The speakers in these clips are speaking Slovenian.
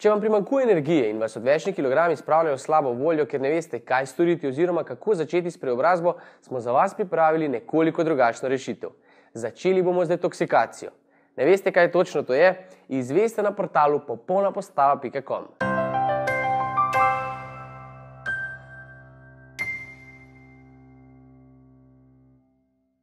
Če vam primankuje energije in vas odvečni kilogrami spravljajo slabo voljo, ker ne veste, kaj storiti oziroma kako začeti s preobrazbo, smo za vas pripravili nekoliko drugačno rešitev. Začeli bomo z detoksikacijo. Ne veste, kaj točno to je? Izveste na portalu popolnapostava.com.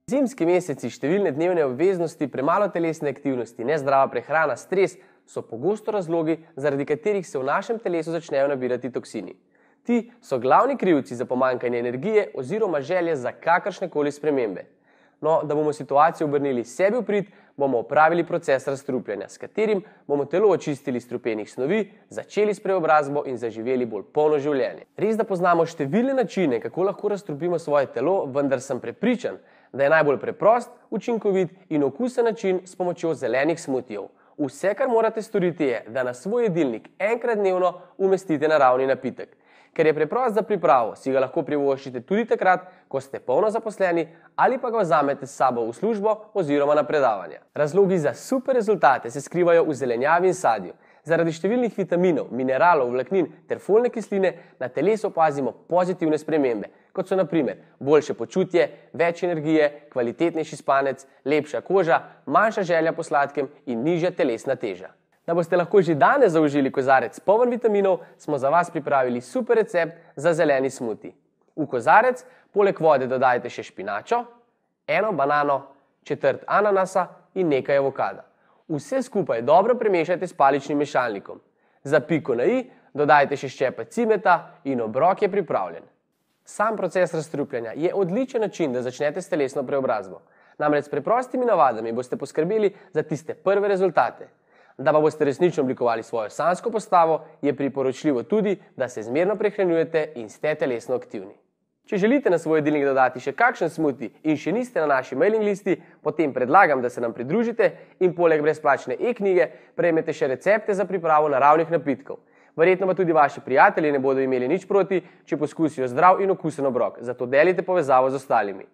Zimski meseci, številne dnevne obveznosti, premalo telesne aktivnosti, nezdrava prehrana, stres, so pogosto razlogi, zaradi katerih se v našem telesu začnejo nabirati toksini. Ti so glavni krivci za pomankanje energije oziroma želje za kakršne koli spremembe. No, da bomo situacijo obrnili sebi v prid, bomo opravili proces razstrupljanja, s katerim bomo telo očistili strupenih snovi, začeli s preobrazbo in zaživeli bolj polno življenje. Res, da poznamo številne načine, kako lahko razstrupimo svoje telo, vendar sem prepričan, da je najbolj preprost, učinkovit in okusen način s pomočjo zelenih smutijev. Vse, kar morate storiti, je, da na svoj jedilnik enkrat dnevno umestite naravni napitek. Ker je preprost za pripravo, si ga lahko privoščite tudi takrat, ko ste polno zaposleni ali pa ga vzamete s sabo v službo oziroma na predavanje. Razlogi za super rezultate se skrivajo v zelenjavi in sadju. Zaradi številnih vitaminov, mineralov, vlaknin ter folne kisline na telesu opazimo pozitivne spremembe, kot so naprimer boljše počutje, več energije, kvalitetnejši spanec, lepša koža, manjša želja po sladkem in nižja telesna teža. Da boste lahko že danes zaužili kozarec poln vitaminov, smo za vas pripravili super recept za zeleni smuti. V kozarec poleg vode dodajte še špinačo, eno banano, četrt ananasa in nekaj avokada vse skupaj dobro premešajte s paličnim mešalnikom. Za piko na i dodajte še ščepec cimeta in obrok je pripravljen. Sam proces razstrupljanja je odličen način, da začnete s telesno preobrazbo. Namreč s preprostimi navadami boste poskrbeli za tiste prve rezultate. Da pa boste resnično oblikovali svojo sansko postavo, je priporočljivo tudi, da se zmerno prehranjujete in ste telesno aktivni. Če želite na svoj jedilnik dodati še kakšen smuti in še niste na naši mailing listi, potem predlagam, da se nam pridružite in poleg brezplačne e-knjige prejmete še recepte za pripravo naravnih napitkov. Verjetno pa tudi vaši prijatelji ne bodo imeli nič proti, če poskusijo zdrav in okusen obrok, zato delite povezavo z ostalimi.